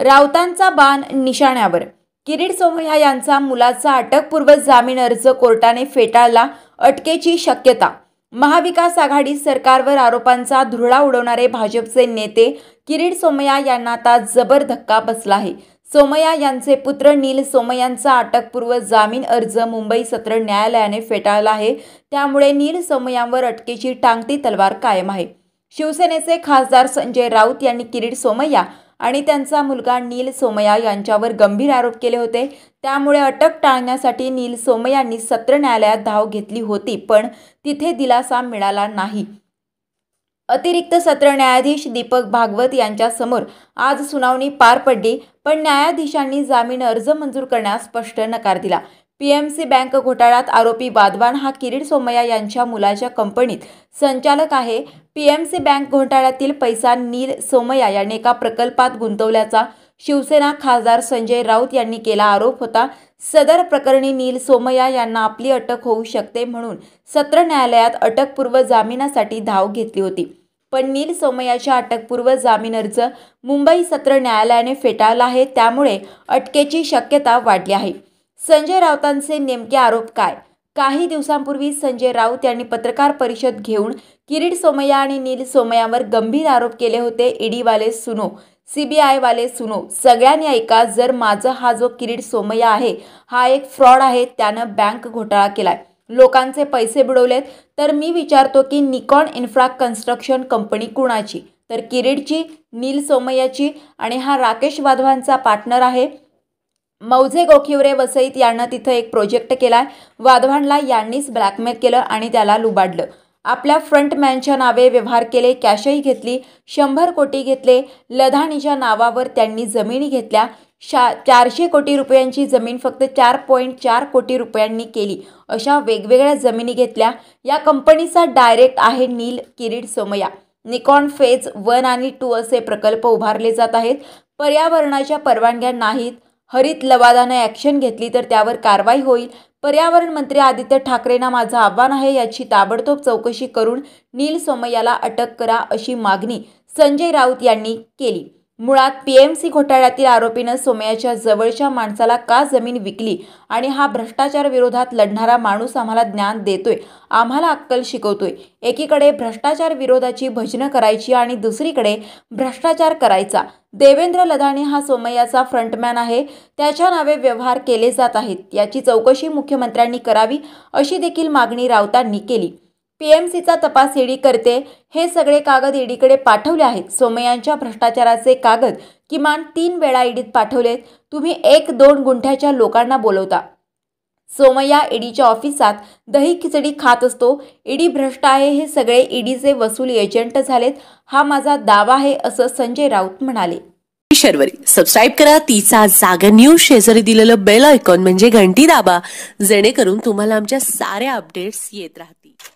राऊतांचा बाण निशाण्यावर किरीट सोमय्या यांचा मुलाचा अटकपूर्व जामीन अर्ज कोर्टाने फेटाळला अटकेची शक्यता महाविकास आघाडी सरकारवर आरोपांचा धुरळा उडवणारे भाजपचे नेते किरीट सोमय्या यांना आता जबर धक्का बसला आहे सोमय्या यांचे पुत्र नील सोमय्यांचा अटकपूर्व जामीन अर्ज मुंबई सत्र न्यायालयाने फेटाळला आहे त्यामुळे नील सोमय्यांवर अटकेची टांगती तलवार कायम आहे शिवसेनेचे खासदार संजय राऊत यांनी किरीट सोमय्या आणि त्यांचा मुलगा नील सोमया यांच्यावर गंभीर आरोप केले होते त्यामुळे अटक टाळण्यासाठी नील सोमयांनी सत्र न्यायालयात धाव घेतली होती पण तिथे दिलासा मिळाला नाही अतिरिक्त सत्र न्यायाधीश दीपक भागवत यांच्यासमोर आज सुनावणी पार पडली पण न्यायाधीशांनी जामीन अर्ज मंजूर करण्यास स्पष्ट नकार दिला पीएमसी बँक घोटाळ्यात आरोपी वाधवान हा किरीट सोमय्या यांच्या मुलाच्या कंपनीत संचालक आहे पीएमसी बँक घोटाळ्यातील पैसा नील सोमय्या याने एका प्रकल्पात गुंतवल्याचा शिवसेना खासदार संजय राऊत यांनी केला आरोप होता सदर प्रकरणी नील सोमय्या यांना आपली अटक होऊ शकते म्हणून सत्र न्यायालयात अटकपूर्व जामिनासाठी धाव घेतली होती पण नील सोमय्याच्या अटकपूर्व जामीन अर्ज मुंबई सत्र न्यायालयाने फेटाळला आहे त्यामुळे अटकेची शक्यता वाढली आहे संजय राऊतांचे नेमके आरोप काय काही दिवसांपूर्वी संजय राऊत यांनी पत्रकार परिषद घेऊन किरीट सोमय्या आणि नील सोमय्यावर गंभीर आरोप केले होते ईडीवाले सुनो सीबीआयवाले सुनो सगळ्यांनी ऐका जर माझा हा जो किरीट सोमय्या आहे हा एक फ्रॉड आहे त्यानं बँक घोटाळा केलाय लोकांचे पैसे बुडवलेत तर मी विचारतो की निकॉन इन्फ्रा कन्स्ट्रक्शन कंपनी कुणाची तर किरीटची नील सोमय्याची आणि हा राकेश वाधवांचा पार्टनर आहे मौझे गोखिवरे वसईत यांना तिथं एक प्रोजेक्ट केलाय वाधवानला यांनीच ब्लॅकमेल केलं आणि त्याला लुबाडलं आपल्या फ्रंटमॅनच्या नावे व्यवहार केले कॅशही घेतली शंभर कोटी घेतले लधाणीच्या नावावर त्यांनी जमिनी घेतल्या शा चारशे कोटी रुपयांची जमीन फक्त चार पॉईंट चार कोटी रुपयांनी केली अशा वेगवेगळ्या जमिनी घेतल्या या कंपनीचा डायरेक्ट आहे नील किरीट सोमया निकॉन फेज वन आणि टू असे प्रकल्प उभारले जात आहेत पर्यावरणाच्या परवानग्या नाहीत हरित लवादाने ॲक्शन घेतली तर त्यावर कारवाई होईल पर्यावरण मंत्री आदित्य ठाकरेंना माझं आव्हान आहे याची ताबडतोब चौकशी करून नील सोमय्याला अटक करा अशी मागणी संजय राऊत यांनी केली मुळात पीएमसी घोटाळ्यातील आरोपीनं सोमयाच्या जवळच्या माणसाला का जमीन विकली आणि हा भ्रष्टाचार विरोधात लढणारा माणूस आम्हाला ज्ञान देतोय आम्हाला अक्कल शिकवतोय एकीकडे भ्रष्टाचार विरोधाची भजनं करायची आणि दुसरीकडे भ्रष्टाचार करायचा देवेंद्र लदाणे हा सोमय्याचा फ्रंटमॅन आहे त्याच्या नावे व्यवहार केले जात आहेत याची चौकशी मुख्यमंत्र्यांनी करावी अशी देखील मागणी राऊतांनी केली पीएमसीचा तपास ईडी करते हे सगळे कागद ईडीकडे पाठवले आहेत सोमयांच्या भ्रष्टाचाराचे कागद किमान तीन वेळा ईडीत पाठवलेत तुम्ही एक दोन गुंठ्याच्या लोकांना बोलवता सोमय्या ईडीच्या ऑफिसात दही खिचडी खात असतो ईडी भ्रष्ट आहे हे सगळे ईडीचे वसूल एजंट झालेत हा माझा दावा आहे असं संजय राऊत म्हणाले शर्वरी सबस्क्राईब करा तिचा जागा न्यूज शेजारी दिलेलं बेल आयकॉन म्हणजे घंटी दाबा जेणेकरून तुम्हाला आमच्या साऱ्या अपडेट्स येत राहतील